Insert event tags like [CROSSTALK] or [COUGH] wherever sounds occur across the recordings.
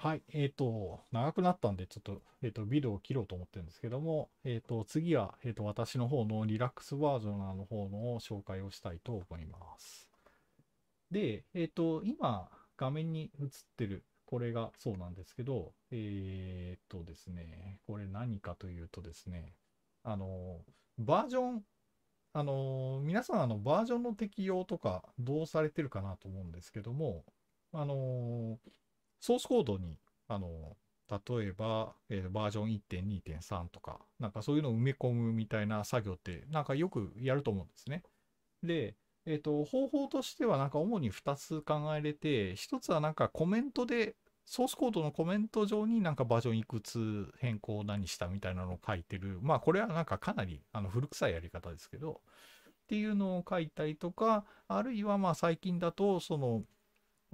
はい。えっ、ー、と、長くなったんで、ちょっと、えっ、ー、と、ビデオを切ろうと思ってるんですけども、えっ、ー、と、次は、えっ、と、私の方のリラックスバージョナーの方の紹介をしたいと思います。で、えっ、と、今、画面に映ってる、これがそうなんですけど、えっ、とですね、これ何かというとですね、あの、バージョン、あの、皆さん、あの、バージョンの適用とか、どうされてるかなと思うんですけども、あのソースコードに、あの、例えば、えー、バージョン1.2.3とか、なんかそういうのを埋め込むみたいな作業って、なんかよくやると思うんですね。で、えっ、ー、と、方法としてはなんか主に2つ考えれて、1つはなんかコメントで、ソースコードのコメント上になんかバージョンいくつ変更何したみたいなのを書いてる。まあこれはなんかかなりあの古臭いやり方ですけど、っていうのを書いたりとか、あるいはまあ最近だと、その、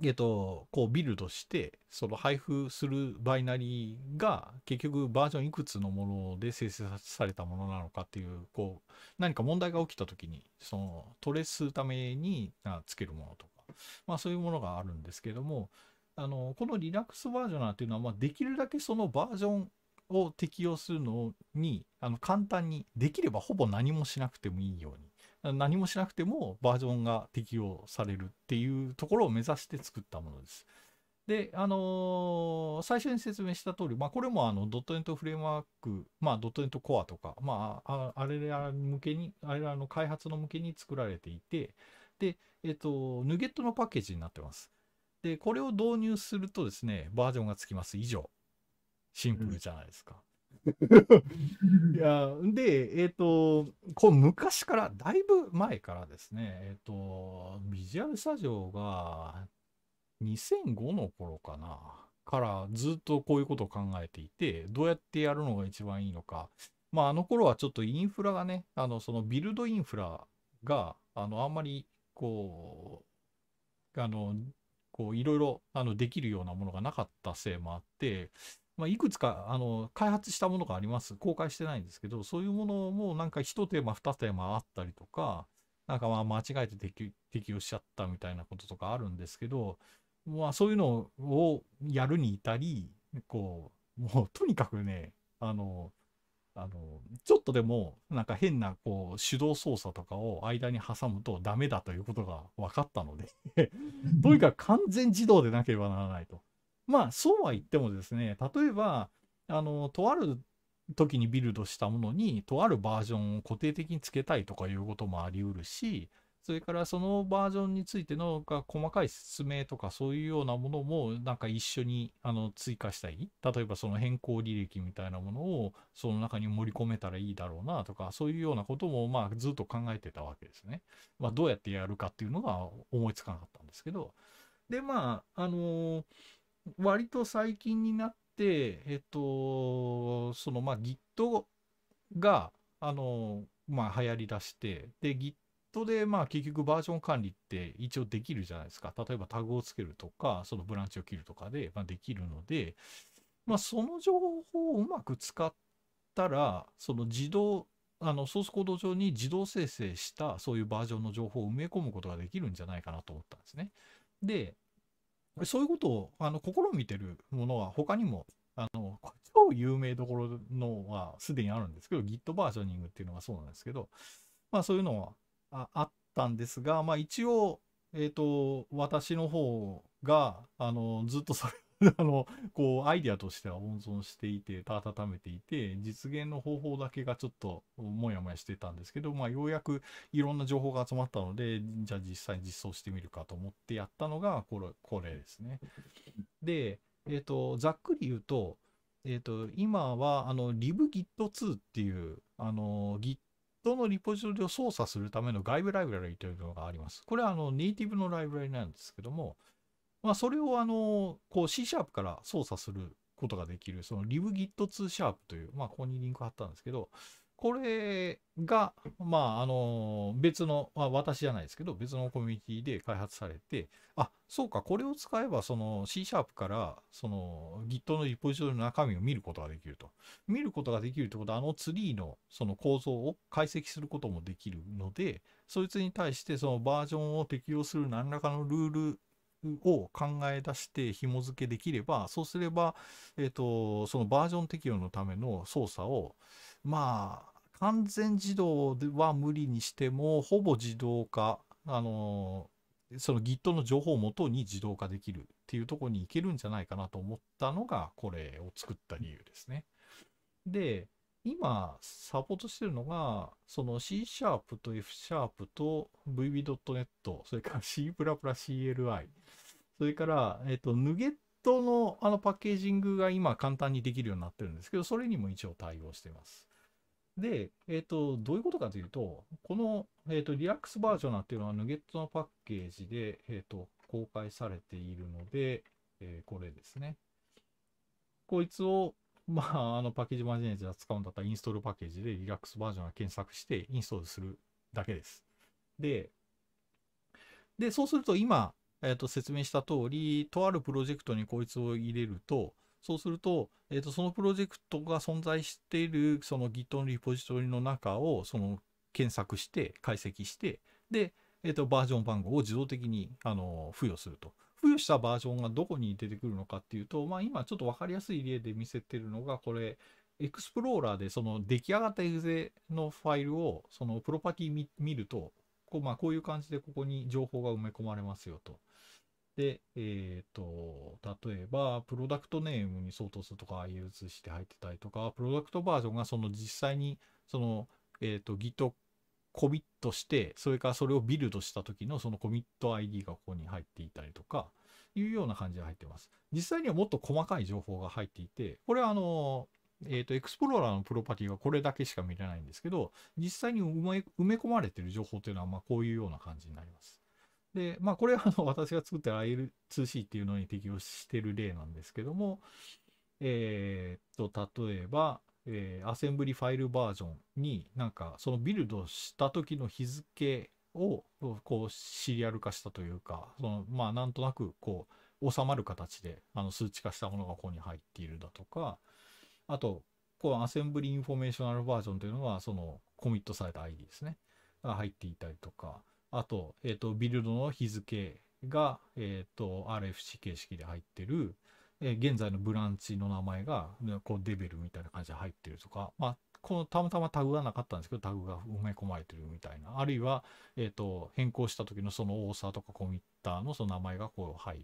えっと、こうビルドして、その配布するバイナリーが結局バージョンいくつのもので生成されたものなのかっていう、こう、何か問題が起きた時に、そのトレースするためにつけるものとか、まあそういうものがあるんですけども、あの、このリラックスバージョナーっていうのは、まあできるだけそのバージョンを適用するのに、あの、簡単に、できればほぼ何もしなくてもいいように何もしなくてもバージョンが適用されるっていうところを目指して作ったものです。で、あのー、最初に説明した通り、まあ、これもあの、ドットネットフレームワーク、まあ、ドットネットコアとか、まあ、あれら向けに、あれらの開発の向けに作られていて、で、えっと、ヌゲットのパッケージになってます。で、これを導入するとですね、バージョンがつきます以上。シンプルじゃないですか。うんいやで、えー、とこう昔からだいぶ前からですね、えー、とビジュアルスタジオが2005の頃かなからずっとこういうことを考えていてどうやってやるのが一番いいのかまああの頃はちょっとインフラがねあのそのビルドインフラがあのあんまりこうあのこういろいろあのできるようなものがなかったせいもあってまあ、いくつかあの開発したものがあります。公開してないんですけど、そういうものもなんか一テーマ、二テーマあったりとか、なんかまあ間違えて適用しちゃったみたいなこととかあるんですけど、まあそういうのをやるに至り、こう、もうとにかくね、あの、あの、ちょっとでも、なんか変な、こう、手動操作とかを間に挟むとダメだということが分かったので [LAUGHS] とにかく完全自動でなければならないと。まあそうは言ってもですね例えばあのとある時にビルドしたものにとあるバージョンを固定的につけたいとかいうこともありうるしそれからそのバージョンについてのが細かい説明とかそういうようなものもなんか一緒にあの追加したい例えばその変更履歴みたいなものをその中に盛り込めたらいいだろうなとかそういうようなこともまあずっと考えてたわけですね。まあ、どうやってやるかっていうのが思いつかなかったんですけどでまああのー割と最近になって、えっと、その、まあ、Git が、あの、まあ、流行りだして、で、Git で、まあ、結局バージョン管理って一応できるじゃないですか。例えばタグをつけるとか、そのブランチを切るとかで、まあ、できるので、まあ、その情報をうまく使ったら、その自動、あのソースコード上に自動生成したそういうバージョンの情報を埋め込むことができるんじゃないかなと思ったんですね。で、そういうことをあの試みてるものは他にもあの超有名どころのはすでにあるんですけど Git バージョニングっていうのがそうなんですけど、まあ、そういうのはあったんですが、まあ、一応、えーと、と私の方があのずっとそれ [LAUGHS] あの、こう、アイデアとしては温存していて、た温めていて、実現の方法だけがちょっと、もやもやしてたんですけど、まあ、ようやくいろんな情報が集まったので、じゃあ実際に実装してみるかと思ってやったのが、これ、これですね。で、えっ、ー、と、ざっくり言うと、えっ、ー、と、今は、あの、libgit2 っていう、あの、Git のリポジトリを操作するための外部ライブラリというのがあります。これは、あの、ネイティブのライブラリなんですけども、まあ、それをあの、こう C シャープから操作することができる、その LibGit2 シャープという、まあ、ここにリンク貼ったんですけど、これが、まあ、あの、別の、まあ、私じゃないですけど、別のコミュニティで開発されて、あ、そうか、これを使えば、その C シャープから、その Git のリポジトリの中身を見ることができると。見ることができるってことは、あのツリーのその構造を解析することもできるので、そいつに対してそのバージョンを適用する何らかのルールを考え出して紐付けできれば、そうすれば、えっ、ー、と、そのバージョン適用のための操作を、まあ、完全自動では無理にしても、ほぼ自動化、あの、その Git の情報をもとに自動化できるっていうところに行けるんじゃないかなと思ったのが、これを作った理由ですね。で、今、サポートしてるのが、その C シャープと F シャープと VB.net、それから C++ CLI、それから、えっと、ヌゲットのあのパッケージングが今簡単にできるようになってるんですけど、それにも一応対応しています。で、えっと、どういうことかというと、この、えっと、リラックスバージョナーっていうのはヌゲットのパッケージで、えっと、公開されているので、えー、これですね。こいつをまあ、あのパッケージマネージャー使うんだったらインストールパッケージでリラックスバージョンを検索してインストールするだけです。で、で、そうすると今、えー、と説明した通り、とあるプロジェクトにこいつを入れると、そうすると、えー、とそのプロジェクトが存在しているその Git のリポジトリの中をその検索して解析して、で、えー、とバージョン番号を自動的にあの付与すると。付与したバージョンがどこに出てくるのかっていうと、まあ、今ちょっと分かりやすい例で見せてるのが、これ、エクスプローラーでその出来上がったエグゼのファイルを、そのプロパティ見見ると、こうまあ、こういう感じでここに情報が埋め込まれますよと。で、えっ、ー、と、例えば、プロダクトネームに相当するとか、いう通して入ってたりとか、プロダクトバージョンがその実際に、その、えっ、ー、と、Git コミットして、それからそれをビルドした時のそのコミット ID がここに入っていたりとか、いうような感じで入ってます。実際にはもっと細かい情報が入っていて、これはあの、えっ、ー、と、エクスプローラーのプロパティはこれだけしか見れないんですけど、実際に埋め込まれてる情報というのは、まあ、こういうような感じになります。で、まあ、これはあの、[LAUGHS] 私が作った IL2C っていうのに適用してる例なんですけども、えっ、と、例えば、えー、アセンブリファイルバージョンになんかそのビルドした時の日付をこうシリアル化したというか、そのまあなんとなくこう収まる形であの数値化したものがここに入っているだとか、あと、このアセンブリインフォメーショナルバージョンというのはそのコミットされた ID ですね。が入っていたりとか、あと、えっ、ー、と、ビルドの日付が、えっ、ー、と、RFC 形式で入ってる、えー、現在のブランチの名前が、こう、デベルみたいな感じで入ってるとか、まあ、このたまたまタグがなかったんですけど、タグが埋め込まれてるみたいな、あるいは、えっ、ー、と、変更した時のそのオーサーとかコミッターのその名前がこう入る。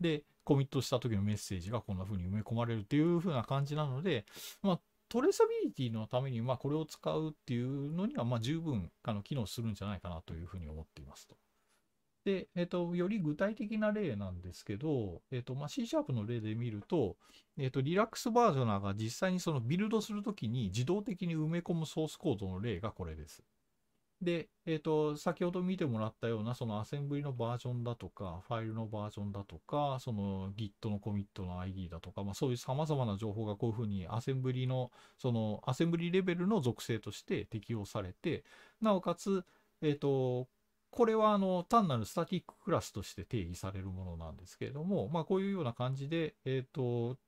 で、コミットした時のメッセージがこんな風に埋め込まれるっていう風な感じなので、まあ、トレーサビリティのために、まあ、これを使うっていうのには、まあ、十分、あの、機能するんじゃないかなという風に思っていますと。で、えっ、ー、と、より具体的な例なんですけど、えっ、ー、と、まあ、C シャープの例で見ると、えっ、ー、と、リラックスバージョナーが実際にそのビルドするときに自動的に埋め込むソースコードの例がこれです。で、えっ、と、先ほど見てもらったような、そのアセンブリのバージョンだとか、ファイルのバージョンだとか、その Git のコミットの ID だとか、まあ、そういう様々な情報がこういうふうにアセンブリの、そのアセンブリレベルの属性として適用されて、なおかつ、えっ、と、これはあの単なるスタティッククラスとして定義されるものなんですけれども、まあ、こういうような感じで、えっ、ー、と、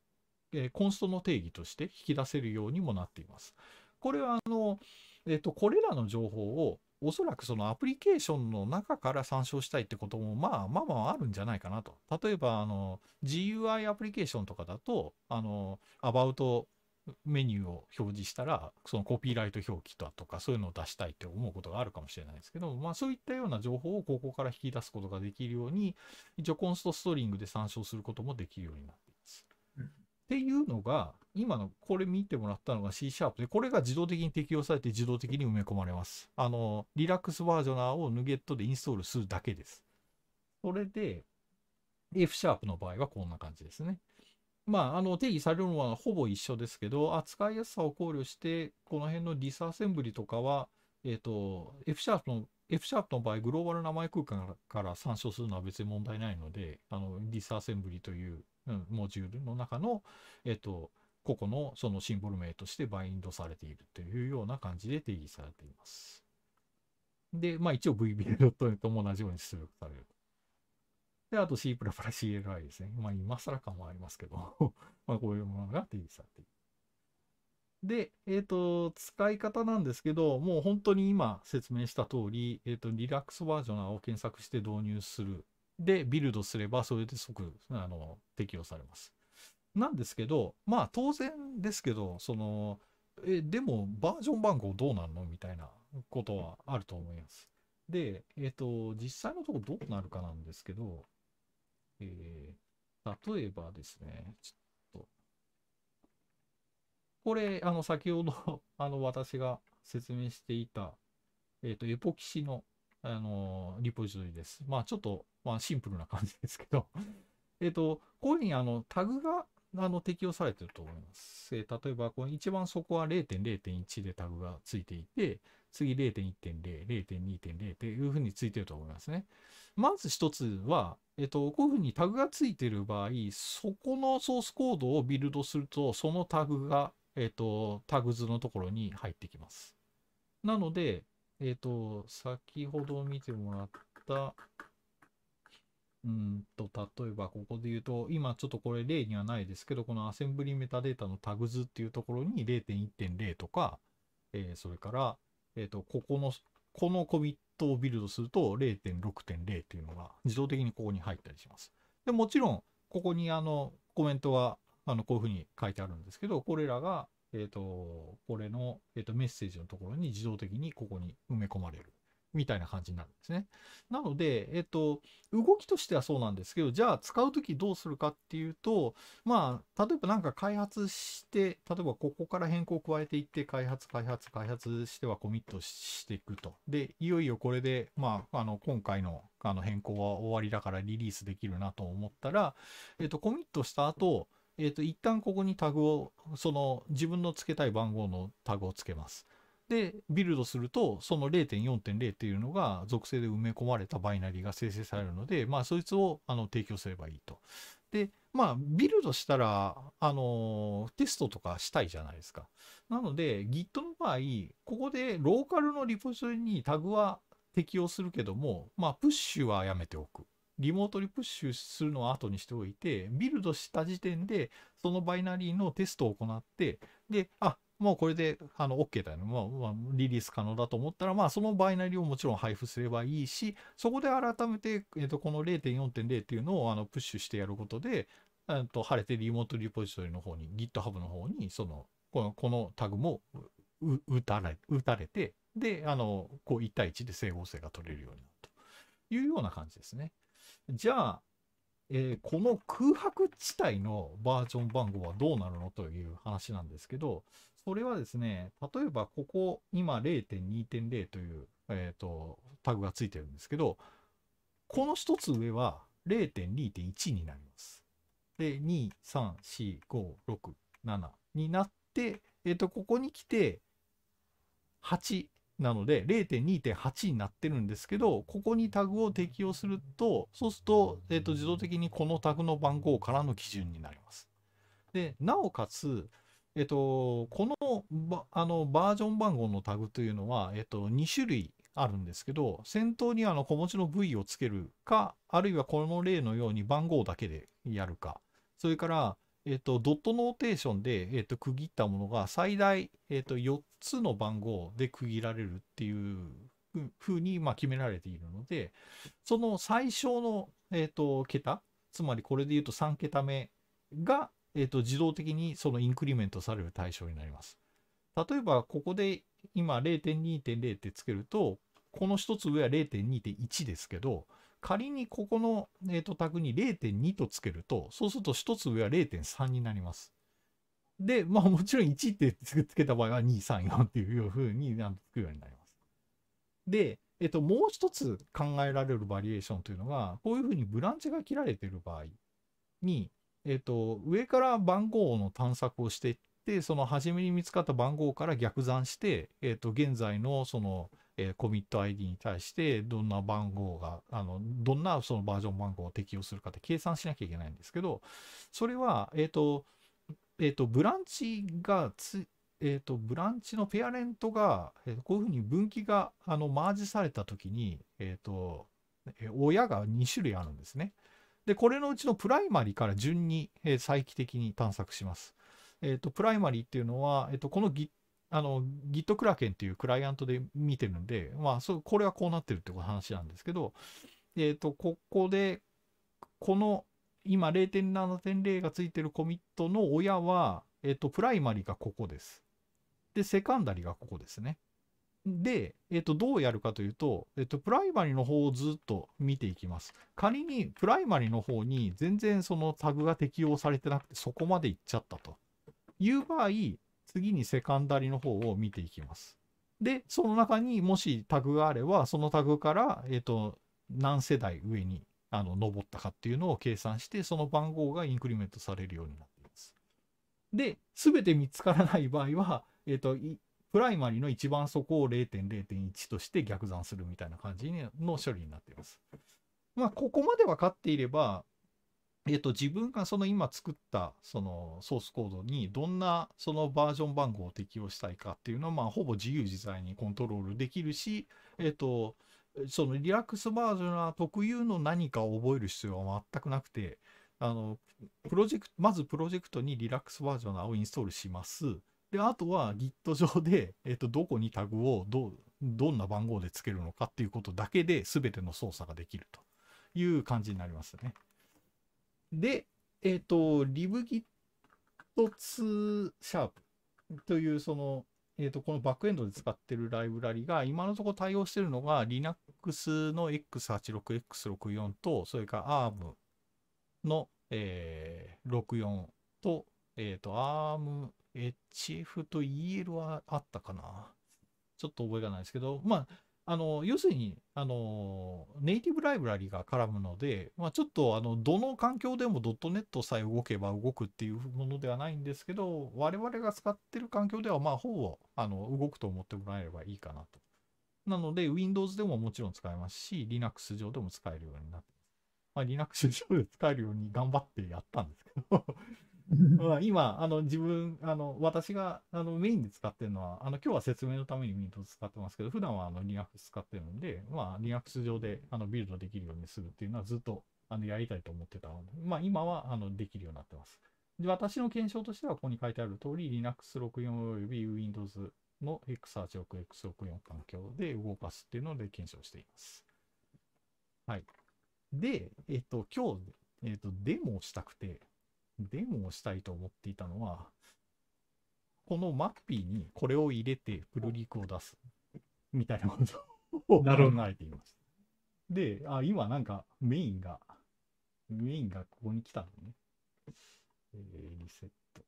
えー、コンストの定義として引き出せるようにもなっています。これはあの、えっ、ー、と、これらの情報をおそらくそのアプリケーションの中から参照したいってことも、まあ、まあまああるんじゃないかなと。例えば、あの、GUI アプリケーションとかだと、あの、About メニューを表示したら、そのコピーライト表記だとか、そういうのを出したいって思うことがあるかもしれないですけど、まあそういったような情報をここから引き出すことができるように、一応コンストストリングで参照することもできるようになっています。っていうのが、今のこれ見てもらったのが C シャープで、これが自動的に適用されて自動的に埋め込まれます。あの、リラックスバージョナーをヌゲットでインストールするだけです。それで、F シャープの場合はこんな感じですね。まあ、あの定義されるのはほぼ一緒ですけど、扱いやすさを考慮して、この辺のディスアセンブリとかは、えっ、ー、と、F シャープの F シャープの場合、グローバル名前空間から参照するのは別に問題ないので、あのディスアセンブリという、うん、モジュールの中の、えっ、ー、と、個々のそのシンボル名としてバインドされているというような感じで定義されています。で、まあ一応 VBL.net も同じように出力されるで、あと C++、CLI ですね。まあ、今更感もありますけど [LAUGHS] まあ、こういうものが定義されている。で、えっ、ー、と、使い方なんですけど、もう本当に今説明した通り、えっ、ー、と、リラックスバージョナーを検索して導入する。で、ビルドすれば、それで即、あの、適用されます。なんですけど、まあ、当然ですけど、その、え、でも、バージョン番号どうなんのみたいなことはあると思います。で、えっ、ー、と、実際のとこどうなるかなんですけど、えー、例えばですね、ちょっと、これ、あの、先ほど [LAUGHS] あの、私が説明していた、えっ、ー、と、エポキシの、あのー、リポジトリです。まあ、ちょっと、まあ、シンプルな感じですけどえっと、こういうふうに、あの、タグがあの、適用されてると思います。えー、例えば、この一番そこは0.0.1でタグがついていて、次0.1.0、0.2.0っていうふうについてると思いますね。まず一つは、えっ、ー、と、こういうふうにタグがついてる場合、そこのソースコードをビルドすると、そのタグが、えっ、ー、と、タグ図のところに入ってきます。なので、えっ、と、先ほど見てもらった、うんと、例えばここで言うと、今ちょっとこれ例にはないですけど、このアセンブリメタデータのタグ図っていうところに0.1.0とか、えー、それから、えっ、ー、と、ここの、このコミットをビルドすると0.6.0っていうのが自動的にここに入ったりします。で、もちろん、ここにあの、コメントは、あの、こういうふうに書いてあるんですけど、これらが、えっ、ー、と、これの、えっ、と、メッセージのところに自動的にここに埋め込まれる。みたいな感じになるんですね。なので、えっと、動きとしてはそうなんですけど、じゃあ使う時どうするかっていうと、まあ、例えば何か開発して、例えばここから変更を加えていって、開発、開発、開発してはコミットしていくと。で、いよいよこれで、まあ、あの、今回のあの変更は終わりだからリリースできるなと思ったら、えっと、コミットした後、えっと、一旦ここにタグを、その自分の付けたい番号のタグを付けます。で、ビルドすると、その0.4.0っていうのが属性で埋め込まれたバイナリーが生成されるので、まあ、そいつをあの提供すればいいと。で、まあ、ビルドしたら、あの、テストとかしたいじゃないですか。なので、Git の場合、ここでローカルのリポジトリにタグは適用するけども、まあ、プッシュはやめておく。リモートにプッシュするのは後にしておいて、ビルドした時点で、そのバイナリーのテストを行って、で、あ、もうこれで、あの、OK だよね。まあ、まあ、リリース可能だと思ったら、まあ、そのバイナリをもちろん配布すればいいし、そこで改めて、えっ、ー、と、この0.4.0っていうのを、あの、プッシュしてやることで、えっと、晴れてリモートリポジトリの方に、GitHub の方に、その、この、このタグも、打たれ、打たれて、で、あの、こう、1対1で整合性が取れるようになるというような感じですね。じゃあ、えー、この空白地帯のバージョン番号はどうなるのという話なんですけど、それはですね、例えばここ、今0.2.0という、えーと、タグがついてるんですけど、この一つ上は0.2.1になります。で、2、3、4、5、6、7になって、えっ、ー、と、ここに来て、8、なので0.2.8になってるんですけど、ここにタグを適用すると、そうすると、えっ、ー、と、自動的にこのタグの番号からの基準になります。で、なおかつ、えっ、ー、と、このバあのバージョン番号のタグというのは、えっ、ー、と、2種類あるんですけど、先頭にあの小文字の V をつけるか、あるいはこの例のように番号だけでやるか、それから、えっと、ドットノーテーションで、えっと、区切ったものが最大、えっと、4つの番号で区切られるっていうふうに、まあ、決められているので、その最小の、えっと、桁、つまりこれで言うと3桁目が、えっと、自動的にそのインクリメントされる対象になります。例えば、ここで今0.2.0ってつけると、この1つ上は0.2.1ですけど、仮にここの、えーと、タグに0.2とつけると、そうすると1つ上は0.3になります。で、まあもちろん1ってつけた場合は2、3、4っていうふうになつくようになります。で、えっ、ー、と、もう一つ考えられるバリエーションというのが、こういうふうにブランチが切られている場合に、えっ、ー、と、上から番号の探索をしていって、その初めに見つかった番号から逆算して、えっ、ー、と、現在のその、えー、コミット ID に対してどんな番号が、あの、どんなそのバージョン番号を適用するかって計算しなきゃいけないんですけど、それは、えっ、ー、と、えっ、ー、と、ブランチがつ、えっ、と、ブランチのペアレントが、えー、こういうふうに分岐が、あの、マージされたときに、えっ、と、親が2種類あるんですね。で、これのうちのプライマリから順に、えー、再帰的に探索します。えっ、と、プライマリっていうのは、えっ、と、この Git あの、Git クラケンっていうクライアントで見てるんで、まあ、そう、これはこうなってるって話なんですけど、えっ、ー、と、ここで、この、今0.7.0がついてるコミットの親は、えっ、ー、と、プライマリがここです。で、セカンダリがここですね。で、えっ、ー、と、どうやるかというと、えっ、と、プライマリの方をずっと見ていきます。仮に、プライマリの方に全然そのタグが適用されてなくて、そこまでいっちゃったという場合、次にセカンダリの方を見ていきます。で、その中にもしタグがあれば、そのタグから、えっ、ー、と、何世代上に、あの、登ったかっていうのを計算して、その番号がインクリメントされるようになっています。で、すべて見つからない場合は、えっ、ー、と、プライマリの一番底を0.0.1として逆算するみたいな感じの処理になっています。まあ、ここまで分かっていれば、えっと、自分がその今作ったそのソースコードにどんなそのバージョン番号を適用したいかっていうのは、まあ、ほぼ自由自在にコントロールできるし、えっと、そのリラックスバージョンは特有の何かを覚える必要は全くなくて、あの、プロジェクト、まずプロジェクトにリラックスバージョンをインストールします。で、あとは Git 上で、えっと、どこにタグをど、どんな番号でつけるのかっていうことだけで全ての操作ができるという感じになりますね。で、えっ、ー、と、LibGit2 シャープという、その、えっ、ー、と、このバックエンドで使ってるライブラリが、今のところ対応してるのが Linux の X86、X64 と、それから ARM の、えー、64と、えっ、ー、と、ARM、HF と EL はあったかな。ちょっと覚えがないですけど、まあ、あの、要するに、あの、ネイティブライブラリが絡むので、まあ、ちょっと、あの、どの環境でも .NET さえ動けば動くっていうものではないんですけど、我々が使ってる環境では、まあ、ほぼ、あの、動くと思ってもらえればいいかなと。なので、Windows でももちろん使えますし、Linux 上でも使えるようになってます。まあ、Linux 上で使えるように頑張ってやったんですけどまあ今、あの、自分、あの、私が、あの、メインで使ってるのは、あの、今日は説明のために Windows 使ってますけど、普段は、あの、Linux 使ってるんで、まあ、Linux 上で、あの、ビルドできるようにするっていうのはずっと、あの、やりたいと思ってたので、まあ、今は、あの、できるようになってます。で、私の検証としては、ここに書いてある通り、Linux64 および Windows の x 8 6 X64 環境で動かすっていうので検証しています。はい。で、えっと、今日、えっと、デモをしたくて、デモをしたいと思っていたのは、このマッピーにこれを入れてプルリクを出すみたいなことを考えています。で、あ、今なんかメインが、メインがここに来たのね。えー、リセット。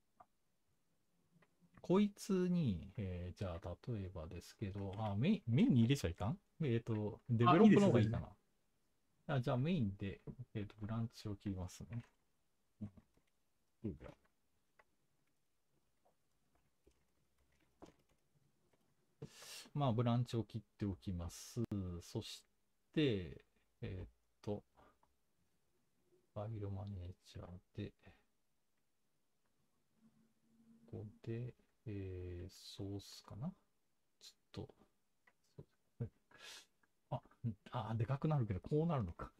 こいつに、えー、じゃあ例えばですけど、あ、メイン、メインに入れちゃいかんえっ、ー、と、デベロップの方がいいかな。あ、ね、じゃあメインで、えっ、ー、と、ブランチを切りますね。まあ、ブランチを切っておきます。そして、えー、っと、ファイルマネージャーで、ここで、えー、ソースかなちょっと、あ、あ、でかくなるけど、こうなるのか。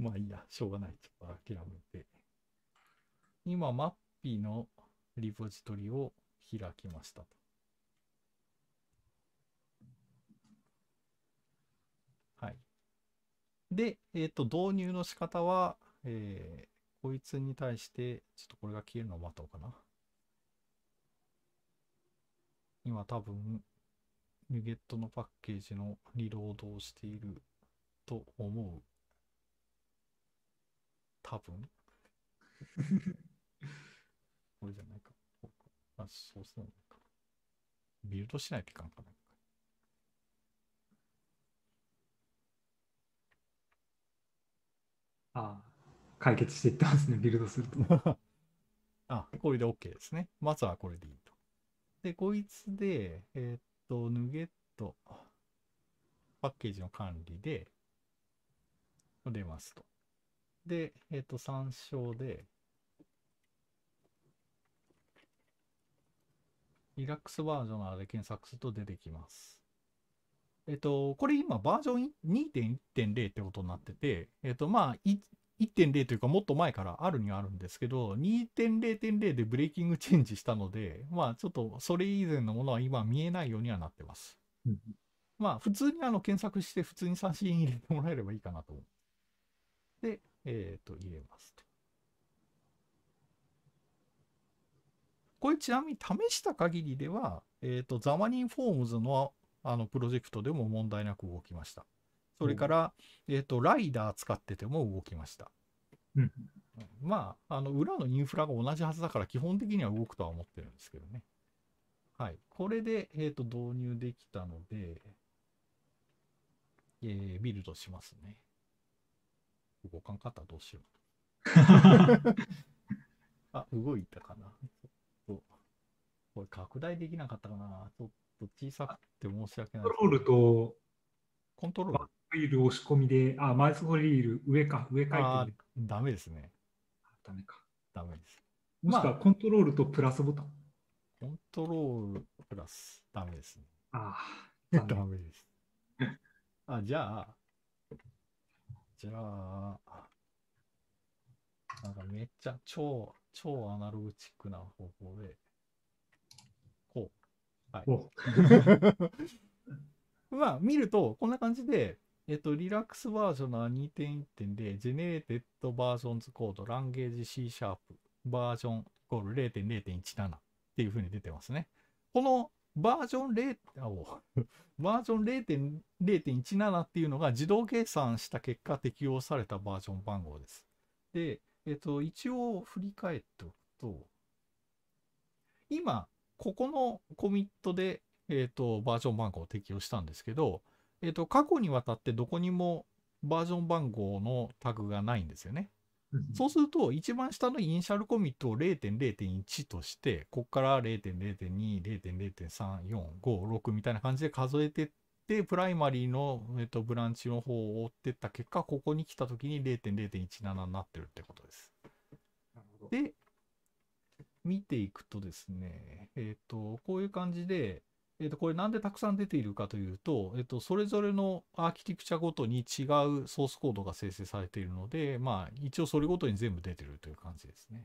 まあいいや、しょうがない。ちょっと諦めて。今、マッピーのリポジトリを開きましたと。はい。で、えっ、ー、と、導入の仕方は、えー、こいつに対して、ちょっとこれが消えるのを待とうかな。今多分、n u g e のパッケージのリロードをしていると思う多分 [LAUGHS] これじゃないか。あ、そうそうか。ビルドしないといかんかな。あ解決していったんですね、ビルドすると。[LAUGHS] あ、これで OK ですね。まずはこれでいいと。で、こいつで、えー、っと、ヌゲット、パッケージの管理で、出ますと。で、えっ、ー、と、参照で、リラックスバージョナーで検索すると出てきます。えっ、ー、と、これ今バージョン2.1.0ってことになってて、えっ、ー、と、まあ、1.0というかもっと前からあるにはあるんですけど、2.0.0でブレーキングチェンジしたので、まあちょっとそれ以前のものは今見えないようにはなってます。うん、まあ普通にあの検索して普通に三真入れてもらえればいいかなと思う。で、えっ、ー、と、入れますと。これちなみに試した限りでは、えっ、ー、と、ザマニンフォームズのあのプロジェクトでも問題なく動きました。それから、えっ、ー、と、ライダー使ってても動きました。うん、まあ、あの、裏のインフラが同じはずだから、基本的には動くとは思ってるんですけどね。はい。これで、えっ、ー、と、導入できたので、えー、ビルドしますね。動かんかったらどうしよう。[LAUGHS] あ、動いたかな。ちょこれ拡大できなかったかな。ちょっと小さくて申し訳ない。コントロールと、コントロールフィール押し込みで、あ、マイスホリール、上か、上書いてあダメですね。ダメか。ダメです。もしくはコントロールとプラスボタン。コントロールプラス、ダメですね。ああ、[LAUGHS] ダメです。[LAUGHS] あ、じゃあ、じゃあ、なんかめっちゃ超、超アナログチックな方法で、こう。はい。[LAUGHS] まあ、見ると、こんな感じで、えっと、リラックスバージョンは2 1点で、Generated Versions Code Language C Sharp バージョンイコール0.0.17っていうふうに出てますね。このバージョン0、[LAUGHS] バージョン0.0.17っていうのが自動計算した結果適用されたバージョン番号です。で、えっと、一応振り返っておくと、今、ここのコミットで、えっと、バージョン番号を適用したんですけど、えっと、過去にわたってどこにもバージョン番号のタグがないんですよね。そうすると、一番下のイニシャルコミットを0.0.1として、ここから0.0.2、0.0.3、4、5、6みたいな感じで数えてって、プライマリーの、えっと、ブランチの方を追ってった結果、ここに来た時に0.0.17になってるってことです。で、見ていくとですね、えっ、と、こういう感じで、えっ、と、これなんでたくさん出ているかというと、えっ、と、それぞれのアーキテクチャごとに違うソースコードが生成されているので、まあ、一応それごとに全部出てるという感じですね。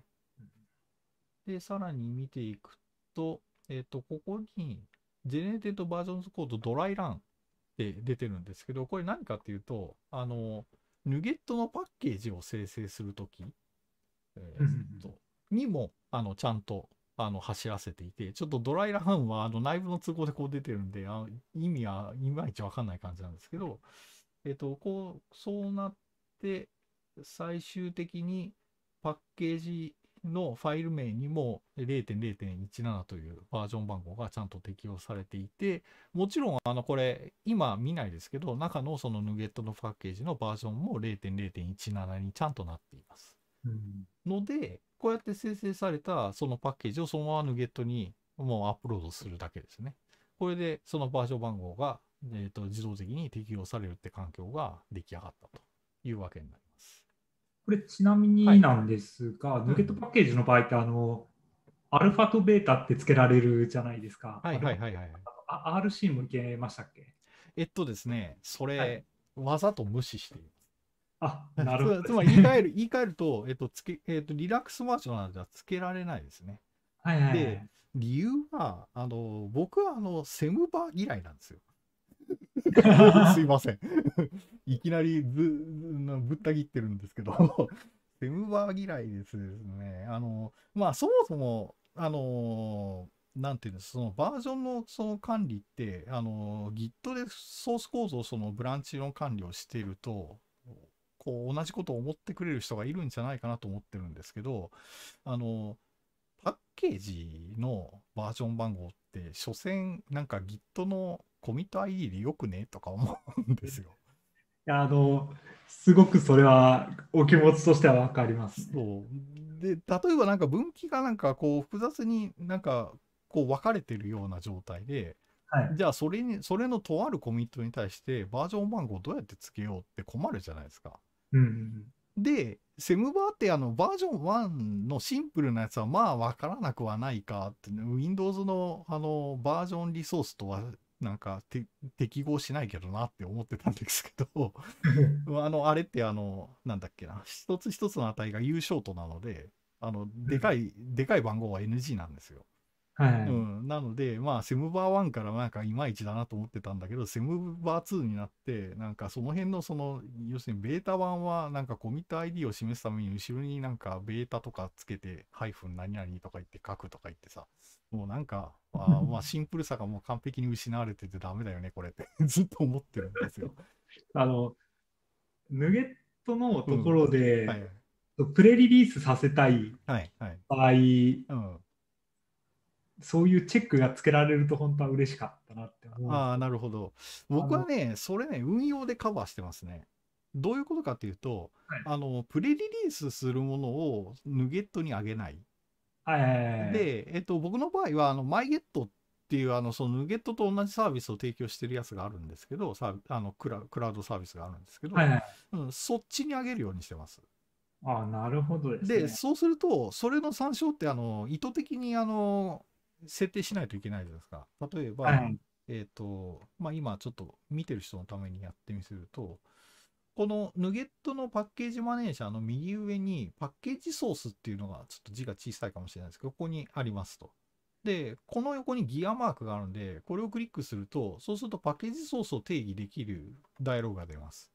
で、さらに見ていくと、えっ、と、ここに、Generated Versions Code Dry Run って出てるんですけど、これ何かっていうと、あの、ヌゲットのパッケージを生成するとき、えー、とにも、あの、ちゃんとあの、走らせていて、ちょっとドライラハンは、あの、内部の都合でこう出てるんで、あ意味はいまいちわかんない感じなんですけど、えっと、こう、そうなって、最終的にパッケージのファイル名にも0.0.17というバージョン番号がちゃんと適用されていて、もちろんあのこれ今見ないですけど、中のそのヌゲットのパッケージのバージョンも0.0.17にちゃんとなっています。ので、こうやって生成されたそのパッケージをそのままヌゲットにもうアップロードするだけですね。これでそのバージョン番号が、えー、と自動的に適用されるって環境が出来上がったというわけになります。これちなみになんですが、はい、ヌゲットパッケージの場合ってあの、アルファとベータってつけられるじゃないですか。はいはいはいはい。RC もいけましたっけえっとですね、それ、はい、わざと無視している。あ、[LAUGHS] なるほど、ね、つまり言い換える、言い換えると、えっと、つけ、えっと、リラックスバージョンなんゃ、つけられないですね。はいはい、で、理由は、あの、僕は、あの、セムバー嫌いなんですよ。[LAUGHS] すいません。いきなりぶぶった切ってるんですけど、[LAUGHS] セムバー嫌いですね。あの、まあ、そもそも、あのなんていうんですそのバージョンのその管理って、あの、Git でソース構造、そのブランチの管理をしていると、こう同じことを思ってくれる人がいるんじゃないかなと思ってるんですけどあのパッケージのバージョン番号って所詮なんか Git のコミット ID でよくねとか思うんですよ。いやあのすごくそれはお気持ちとしては分かります、そうで例えばなんか分岐がなんかこう複雑になんかこう分かれてるような状態で、はい、じゃあそれにそれのとあるコミットに対してバージョン番号どうやってつけようって困るじゃないですか。うんで、セムバーってあのバージョン1のシンプルなやつはまあ分からなくはないかって、ね、Windows のあのバージョンリソースとはなんか適合しないけどなって思ってたんですけど [LAUGHS] あのあれってあのなんだっけな一つ一つの値が U ショートなのであのでかい、でかい番号は NG なんですよ。はい、うん、なので、まあ、セムバー1からなんかいまいちだなと思ってたんだけど、セムバー2になって、なんかその辺のその、要するにベータ版はなんかコミット ID を示すために後ろになんかベータとかつけて、ハイフン何々とか言って書くとか言ってさ、もうなんか、まあ、[LAUGHS] まあ、シンプルさがもう完璧に失われててダメだよね、これって [LAUGHS] ずっと思ってるんですよ。あの、ヌゲットのところで、うんはい、プレリリースさせたい場合、はいはいうんそういうチェックがつけられると本当は嬉しかったなって思う。ああ、なるほど。僕はね、それね、運用でカバーしてますね。どういうことかっていうと、はい、あの、プレリリースするものをヌゲットにあげない。はいはいはい、で、えっと、僕の場合は、あの、マイゲットっていう、あの、そのヌゲットと同じサービスを提供してるやつがあるんですけど、サあのクラクラウドサービスがあるんですけど、はいはい、うん、そっちにあげるようにしてます。あなるほどです、ね、で、そうすると、それの参照って、あの、意図的に、あの、設定しないといけないじゃないですか。例えば、はい、えっ、ー、と、まあ、今ちょっと見てる人のためにやってみせると、このヌゲットのパッケージマネージャーの右上にパッケージソースっていうのがちょっと字が小さいかもしれないですけど、ここにありますと。で、この横にギアマークがあるんで、これをクリックすると、そうするとパッケージソースを定義できるダイアログが出ます。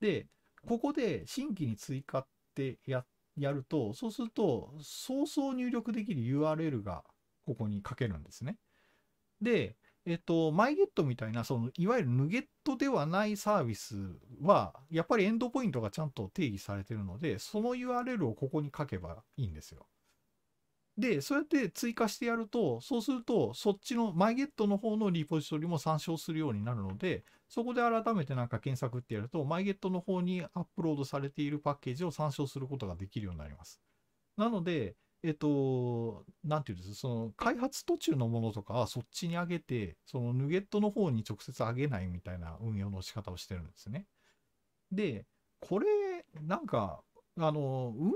で、ここで新規に追加ってやると、そうすると、ソースを入力できる URL がここにかけるんですね。で、えっと、マイゲットみたいな、その、いわゆるヌゲットではないサービスは、やっぱりエンドポイントがちゃんと定義されてるので、その URL をここに書けばいいんですよ。で、そうやって追加してやると、そうすると、そっちの MyGet の方のリポジトリも参照するようになるので、そこで改めてなんか検索ってやると、MyGet の方にアップロードされているパッケージを参照することができるようになります。なので、えっと、なんていうんですその開発途中のものとかはそっちに上げて、そのヌゲットの方に直接上げないみたいな運用の仕方をしてるんですね。で、これ、なんか、あの、運用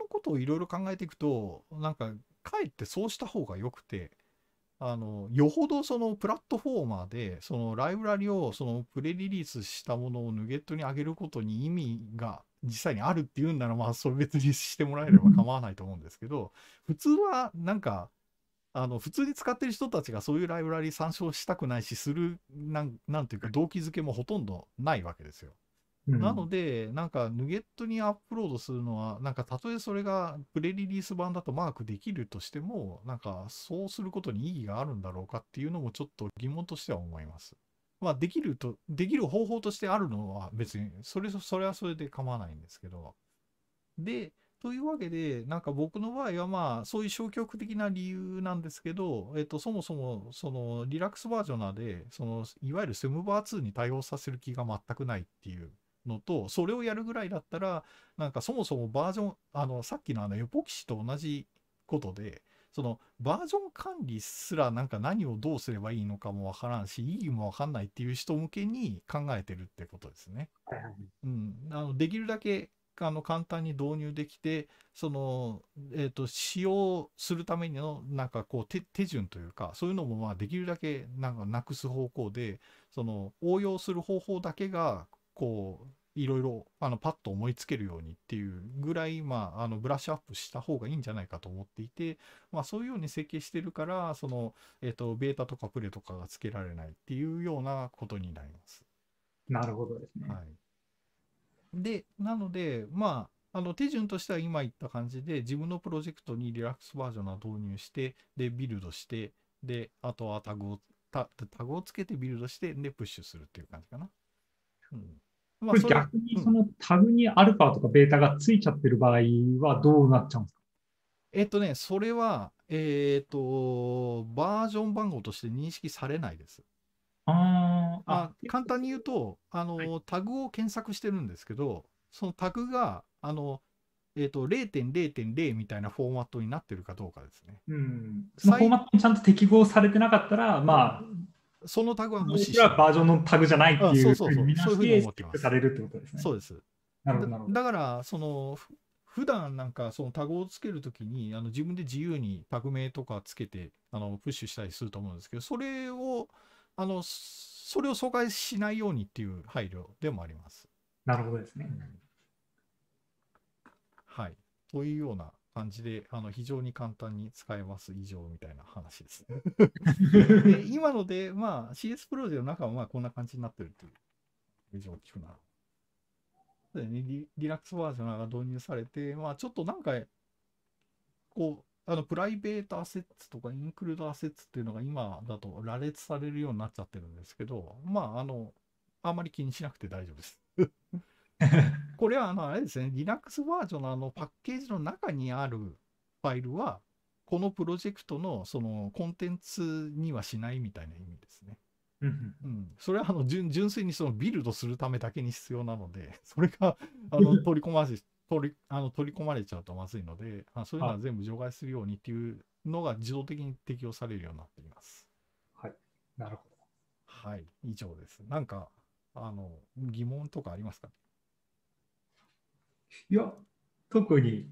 のことをいろいろ考えていくと、なんか、かえってそうした方が良くて、あの、よほどそのプラットフォーマーで、そのライブラリをそのプレリリースしたものをヌゲットに上げることに意味が実際にあるっていうんならまあそれ別にしてもらえれば構わないと思うんですけど普通はなんかあの普通に使ってる人たちがそういうライブラリ参照したくないしするなんなんていうか動機づけもほとんどないわけですよ。なのでなんかヌゲットにアップロードするのはなんかたとえそれがプレリリース版だとマークできるとしてもなんかそうすることに意義があるんだろうかっていうのもちょっと疑問としては思います。まあ、できると、できる方法としてあるのは別に、それ、それはそれで構わないんですけど。で、というわけで、なんか僕の場合はまあ、そういう消極的な理由なんですけど、えっと、そもそも、その、リラックスバージョナーで、その、いわゆるセムバー2に対応させる気が全くないっていうのと、それをやるぐらいだったら、なんかそもそもバージョン、あの、さっきのあの、エポキシと同じことで、そのバージョン管理すらなんか何をどうすればいいのかもわからんし、意義もわかんないっていう人向けに考えてるってことですね。うん、あのできるだけあの簡単に導入できて、その、えっ、ー、と、使用するためのなんかこう手手順というか、そういうのもまあできるだけなんかなくす方向で、その応用する方法だけがこういろいろあのパッと思いつけるようにっていうぐらい、まあ、あのブラッシュアップした方がいいんじゃないかと思っていて、まあ、そういうように設計してるからその、えーと、とベータとかプレとかがつけられないっていうようなことになります。なるほどですね。はい、でなのでまああの手順としては今言った感じで自分のプロジェクトにリラックスバージョンを導入してでビルドしてであとはタグをタタグをつけてビルドしてでプッシュするっていう感じかな。うんまあ、逆にそのタグにアルファとかベータがついちゃってる場合はどうなっちゃうんですかえっとね、それは、えー、っと、バージョン番号として認識されないです。ああ簡単に言うとあの、はい、タグを検索してるんですけど、そのタグがあの、えーと、0.0.0みたいなフォーマットになってるかどうかですね。うん、そのフォーマットにちゃんと適合されてなかったら、まあ、そのタグは無視して。バージョンのタグじゃないっていう、そうそうそう、そういうふうに思ってます。されるってことですね。そうです。なるほどだから、その、普段なんかそのタグをつけるときにあの自分で自由にタグ名とかつけてあのプッシュしたりすると思うんですけどそれをあのそれを阻害しないようにっていう配慮でもあります。なるほどですね。うん、はい。というような感じで、あの非常に簡単に使えます以上みたいな話です。[LAUGHS] で今ので、まあ、CS プロジェクトの中はまあこんな感じになってるという以上聞くな。でね、リリラックスバージョンが導入されて、まあ、ちょっとなんか、こう、あのプライベートアセッツとかインクルードアセッツっていうのが今だと羅列されるようになっちゃってるんですけど、まあ、あの、あまり気にしなくて大丈夫です。[LAUGHS] これはあのあれですね、Linux バージョンのあのパッケージの中にあるファイルは、このプロジェクトのそのコンテンツにはしないみたいな意味ですね。うん、うん、それはあの純粋にそのビルドするためだけに必要なので、[LAUGHS] それが [LAUGHS] あの取り込まれ取りあの取り込まれちゃうとまずいのであ、そういうのは全部除外するようにっていうのが自動的に適用されるようになっています。はい、なるほど。はい、以上です。なんかあの疑問とかありますか、ねいや、特に。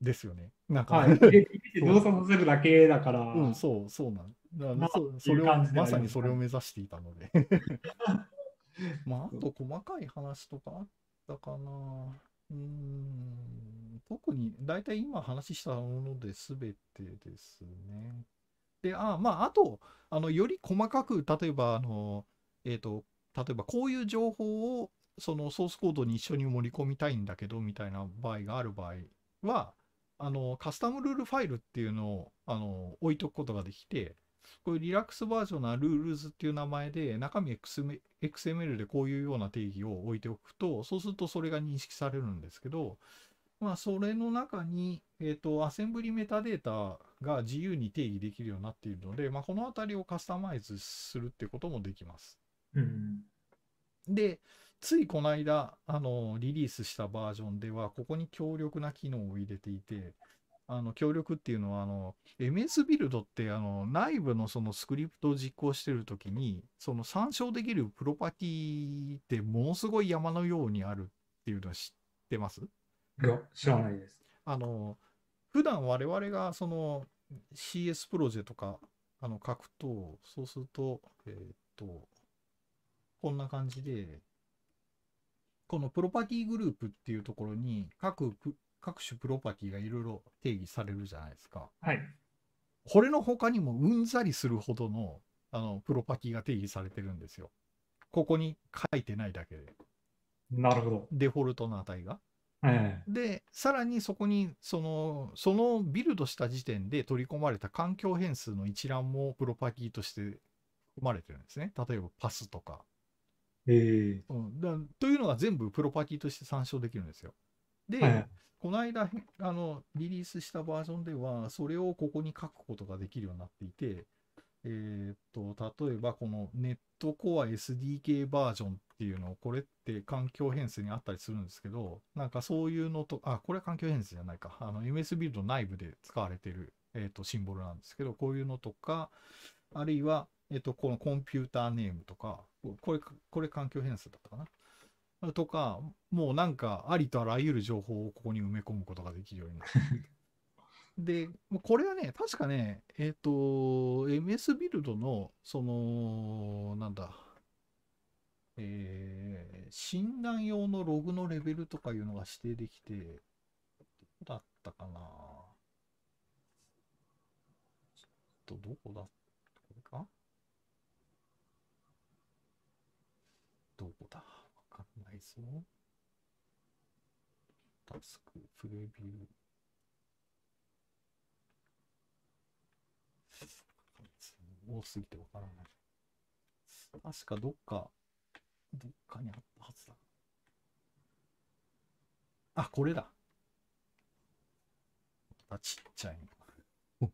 ですよね。なんか、はい、動 [LAUGHS] 作させるだけだから。うん、そう、そうなんまあ、それをまさにそれを目指していたので。[LAUGHS] まあ、あと細かい話とかあったかな。うん特に大体今話したもので全てですね。で、あまあ、あと、あのより細かく、例えば、あのえーと、例えばこういう情報をそのソースコードに一緒に盛り込みたいんだけどみたいな場合がある場合はあのカスタムルールファイルっていうのをあの置いとくことができてこういうリラックスバージョンなルールズっていう名前で中身 XML でこういうような定義を置いておくとそうするとそれが認識されるんですけどまあそれの中にえっ、ー、とアセンブリメタデータが自由に定義できるようになっているので、まあ、この辺りをカスタマイズするってこともできます。うん、で、ついこの間、あの、リリースしたバージョンでは、ここに強力な機能を入れていて、あの、強力っていうのは、あの、MS ビルドって、あの、内部のそのスクリプトを実行してるときに、その参照できるプロパティってものすごい山のようにあるっていうのは知ってますいや、知らないです。あの、普段我々がその CS プロジェとか、あの、書くと、そうすると、えー、っと、こんな感じで、このプロパティグループっていうところに各、各種プロパティがいろいろ定義されるじゃないですか。はい。これの他にもうんざりするほどの、あの、プロパティが定義されてるんですよ。ここに書いてないだけで。なるほど。デフォルトの値が。ええ、で、さらにそこに、その、そのビルドした時点で取り込まれた環境変数の一覧もプロパティとして含まれてるんですね。例えばパスとか、えー、うん、だというのが全部プロパティとして参照できるんですよ。で、はい、この間あのリリースしたバージョンではそれをここに書くことができるようになっていて、えー、っと例えばこのネットコア SDK バージョンっていうのをこれって環境変数にあったりするんですけどなんかそういうのとあこれは環境変数じゃないかあの MS ビルド内部で使われてる、えー、っとシンボルなんですけどこういうのとかあるいは、えー、っとこのコンピューターネームとかこれ、これ環境変数だったかな。とか、もうなんかありとあらゆる情報をここに埋め込むことができるようになって。[LAUGHS] で、これはね、確かね、えっ、ー、と、MS ビルドの、その、なんだ、えー、診断用のログのレベルとかいうのが指定できて、どこだったかなちょっとどこだったどこだわかんないぞ。タスク、プレビュー。多すぎてわからない。確かどっか、どっかにあったはずだ。あ、これだ。あ、ちっちゃいの。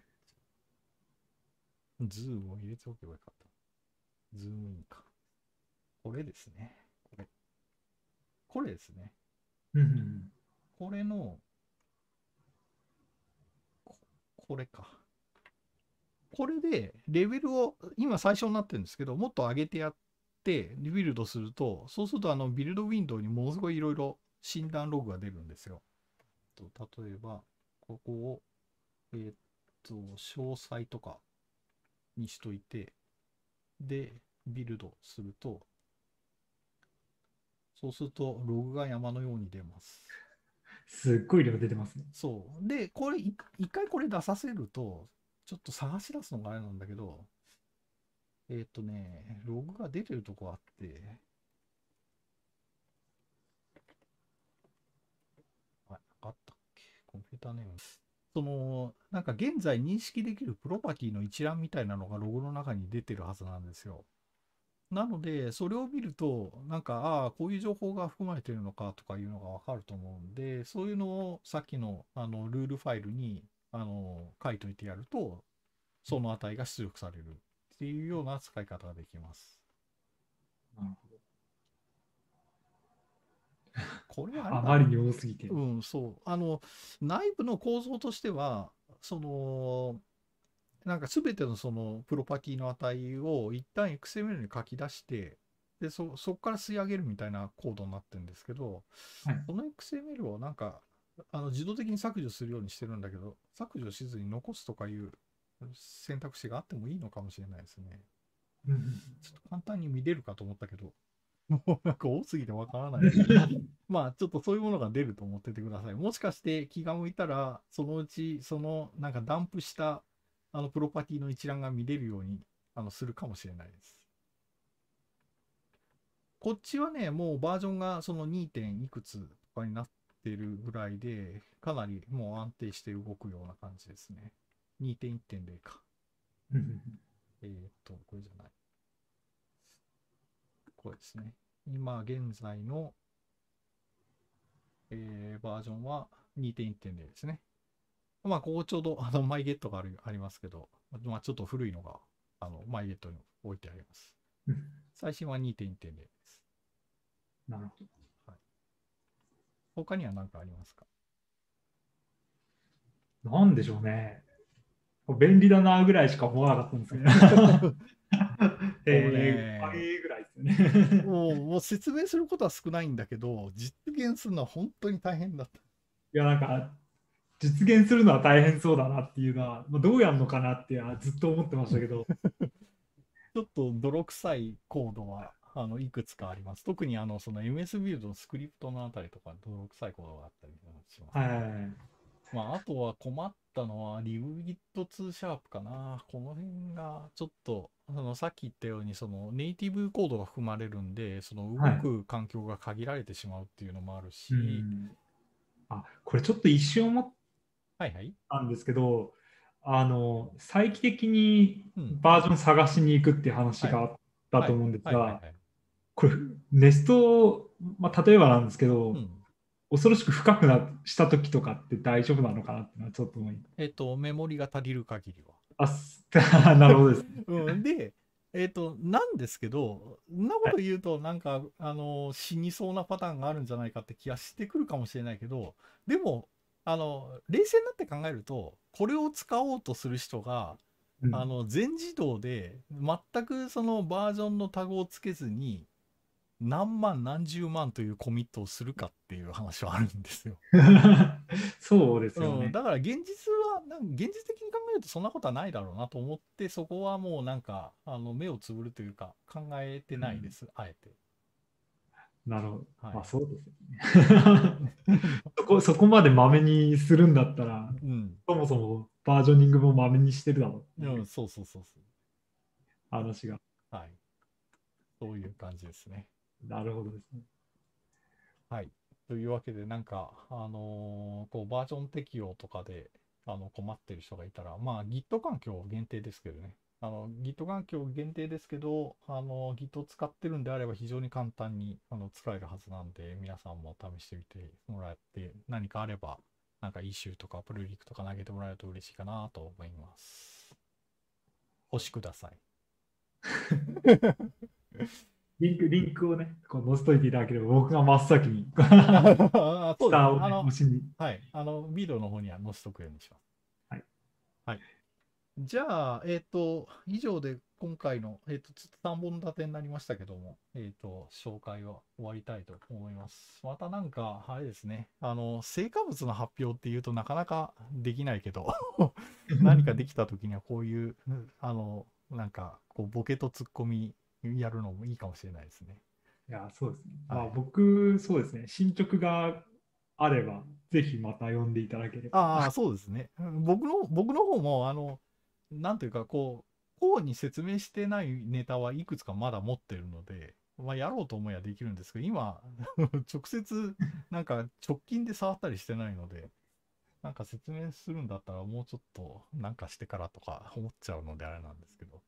[LAUGHS] ズームを入れておけばよかった。ズームインか。これですね。これ。これですね。これの、ここれか。これでレベルを今最初になってるんですけどもっと上げてやってリビルドするとそうするとあのビルドウィンドウにものすごいいろいろ診断ログが出るんですよ。と例えばここをえー、っと詳細とかにしといてでビルドするとそうすると、ログが山のように出ます。すっごい量出てますね。そう。で、これ、一回これ出させると、ちょっと探し出すのがあれなんだけど、えっ、とね、ログが出てるとこあって、あ、ったっけコンピューターネーム。その、なんか現在認識できるプロパティの一覧みたいなのがログの中に出てるはずなんですよ。なので、それを見ると、なんか、ああ、こういう情報が含まれているのかとかいうのがわかると思うんで、そういうのをさっきのあのルールファイルにあの書いといてやると、その値が出力されるっていうような使い方ができます。なるほど。これはあまりに多すぎて。うん、そう。あの、内部の構造としては、その、なんか全てのそのプロパティの値を一旦 XML に書き出して、で、そ、こから吸い上げるみたいなコードになってるんですけど、はい、の XML をなんか、あの、自動的に削除するようにしてるんだけど、削除しずに残すとかいう選択肢があってもいいのかもしれないですね。うん、ちょっと簡単に見れるかと思ったけど、も [LAUGHS] うなんか多すぎてわからない。[LAUGHS] まあちょっとそういうものが出ると思っててください。もしかして気が向いたら、そのうちそのなんかダンプしたあのプロパティの一覧が見れるようにあのするかもしれないです。こっちはね、もうバージョンがその 2. 点いくつとかになってるぐらいで、かなりもう安定して動くような感じですね。2.1.0か。えっと、これじゃない。これですね。今現在の、えー、バージョンは2.1.0ですね。まあ、ここちょうど、あの、マイゲットがあるありますけど、まあ、ちょっと古いのが、あの、マイゲットに置いてあります。最新は2.1.0です。なるほど。はい、他には何かありますかなんでしょうね。便利だなぐらいしか思わなかったんですけど。[LAUGHS] えぐらいですねもう。もう説明することは少ないんだけど、実現するのは本当に大変だった。いや、なんか、実現するのは大変そうだなっていうのは、まあ、どうやるのかなってずっと思ってましたけど [LAUGHS] ちょっと泥臭いコードはあのいくつかあります特にあのその MS ビルドのスクリプトのあたりとか泥臭いコードがあったりします、ね、はいはいはいまあ、あとは困ったのはリブギット2シャープかなこの辺がちょっとそのさっき言ったようにそのネイティブコードが含まれるんでその動く環境が限られてしまうっていうのもあるし、はい、あこれちょっと一瞬思っなんですけど、あの再帰的にバージョン探しに行くっていう話があったと思うんですが、これ、ネスト、まあ、例えばなんですけど、うん恐ろしく深くなした時とかって大丈夫なのかなってのはちょっと思いえっ、と、メモリが足りる限りは。あ、[LAUGHS] なるほどです。[LAUGHS] うん、で、えっ、と、なんですけど、そんなこと言うと、なんか、あの、死にそうなパターンがあるんじゃないかって気がしてくるかもしれないけど、でも、あの冷静になって考えるとこれを使おうとする人が、うん、あの全自動で全くそのバージョンのタグをつけずに何万何十万というコミットをするかっていう話はあるんですよ。[LAUGHS] そうですよね、うん、だから現実はなん現実的に考えるとそんなことはないだろうなと思ってそこはもうなんかあの目をつぶるというか考えてないです、うん、あえて。なるほど。はい、まあそうですね [LAUGHS] そこ。そこまでまめにするんだったら、うん、そもそもバージョニングもまめにしてるだろう、うん。そうそうそうそう。話が。はい。そういう感じですね。なるほどですね。はい。というわけで、なんか、あのー、こうバージョン適用とかであの困ってる人がいたら、まあ Git 環境限定ですけどね、あの Git 環境限定ですけど、あの Git を使ってるんであれば非常に簡単にあの使えるはずなんで、皆さんも試してみてもらって、何かあれば、なんかイシューとかプルリクとか投げてもらえると嬉しいかなと思います。欲しください。[LAUGHS] リンク、リンクをね、こう載せといていただければ、僕が真っ先にあ、[LAUGHS] そうを、ね、押しはい。あの、ビデオの方には載せとくようにします。はい。はいじゃあ、えっ、ー、と、以上で今回の、えっ、ー、と、ちょっと3本立てになりましたけども、えっ、ー、と、紹介は終わりたいと思います。またなんか、あれですね、あの、成果物の発表っていうとなかなかできないけど、[LAUGHS] 何かできた時にはこういう、あの、なんか、こう、ボケとツッコミやるのもいいかもしれないですね。いや、そうですね。まあ、僕、そうですね、進捗があれば、ぜひまた呼んでいただければ。ああ、そうですね。僕の、僕の方も、あの、なんていうかこう、こうに説明してないネタはいくつかまだ持ってるので、まあやろうと思えばできるんですけど、今、[LAUGHS] 直接なんか直近で触ったりしてないので、なんか説明するんだったらもうちょっとなんかしてからとか思っちゃうのであれなんですけど。